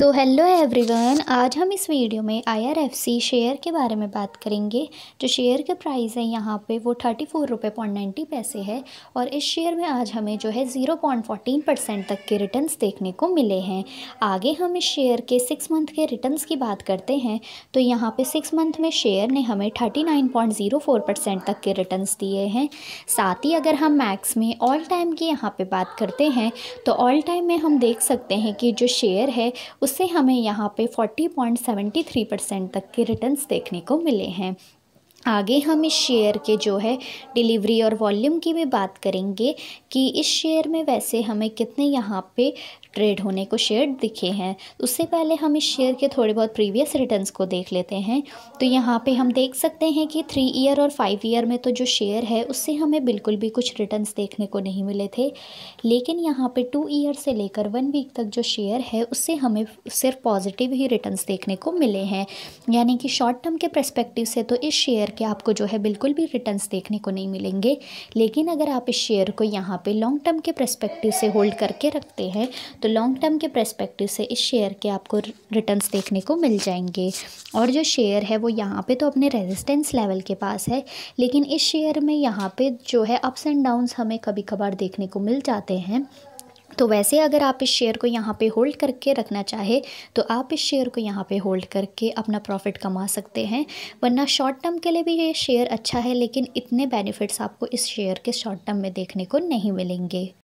तो hello everyone आज हम इस वीडियो में आईआरएफसी शेयर के बारे में बात करेंगे जो शेयर के प्राइस है यहाँ पे वो थर्टी फोर रुपये पॉइंट नाइन्टी पैसे है और इस शेयर में आज हमें जो है ज़ीरो पॉइंट फोर्टीन परसेंट तक के रिटर्न्स देखने को मिले हैं आगे हम इस शेयर के सिक्स मंथ के रिटर्न्स की बात करते हैं तो यहाँ पर सिक्स मंथ में शेयर ने हमें thirty nine point zero four percent तक के रिटर्न दिए हैं साथ ही अगर हम मैक्स में ऑल टाइम की यहाँ पर बात करते हैं तो ऑल टाइम में हम देख सकते हैं कि जो शेयर है उससे हमें यहाँ पे 40.73 परसेंट तक के रिटर्न्स देखने को मिले हैं आगे हम इस शेयर के जो है डिलीवरी और वॉल्यूम की भी बात करेंगे कि इस शेयर में वैसे हमें कितने यहाँ पे ट्रेड होने को शेयर दिखे हैं उससे पहले हम इस शेयर के थोड़े बहुत प्रीवियस रिटर्न्स को देख लेते हैं तो यहाँ पे हम देख सकते हैं कि थ्री ईयर और फाइव ईयर में तो जो शेयर है उससे हमें बिल्कुल भी कुछ रिटर्न्स देखने को नहीं मिले थे लेकिन यहाँ पे टू ईयर से लेकर वन वीक तक जो शेयर है उससे हमें सिर्फ पॉजिटिव ही रिटर्न्स देखने को मिले हैं यानी कि शॉर्ट टर्म के प्रस्पेक्टिव से तो इस शेयर करके आपको जो है बिल्कुल भी रिटर्न देखने को नहीं मिलेंगे लेकिन अगर आप इस शेयर को यहाँ पर लॉन्ग टर्म के प्रस्पेक्टिव से होल्ड करके रखते हैं तो लॉन्ग टर्म के प्रस्पेक्टिव से इस शेयर के आपको रिटर्न देखने को मिल जाएंगे और जो शेयर है वो यहाँ पे तो अपने रेजिस्टेंस लेवल के पास है लेकिन इस शेयर में यहाँ पे जो है अप्स एंड डाउन्स हमें कभी कभार देखने को मिल जाते हैं तो वैसे अगर आप इस शेयर को यहाँ पे होल्ड करके रखना चाहे तो आप इस शेयर को यहाँ पे होल्ड करके अपना प्रॉफिट कमा सकते हैं वरना शॉर्ट टर्म के लिए भी ये शेयर अच्छा है लेकिन इतने बेनिफिट्स आपको इस शेयर के शॉर्ट टर्म में देखने को नहीं मिलेंगे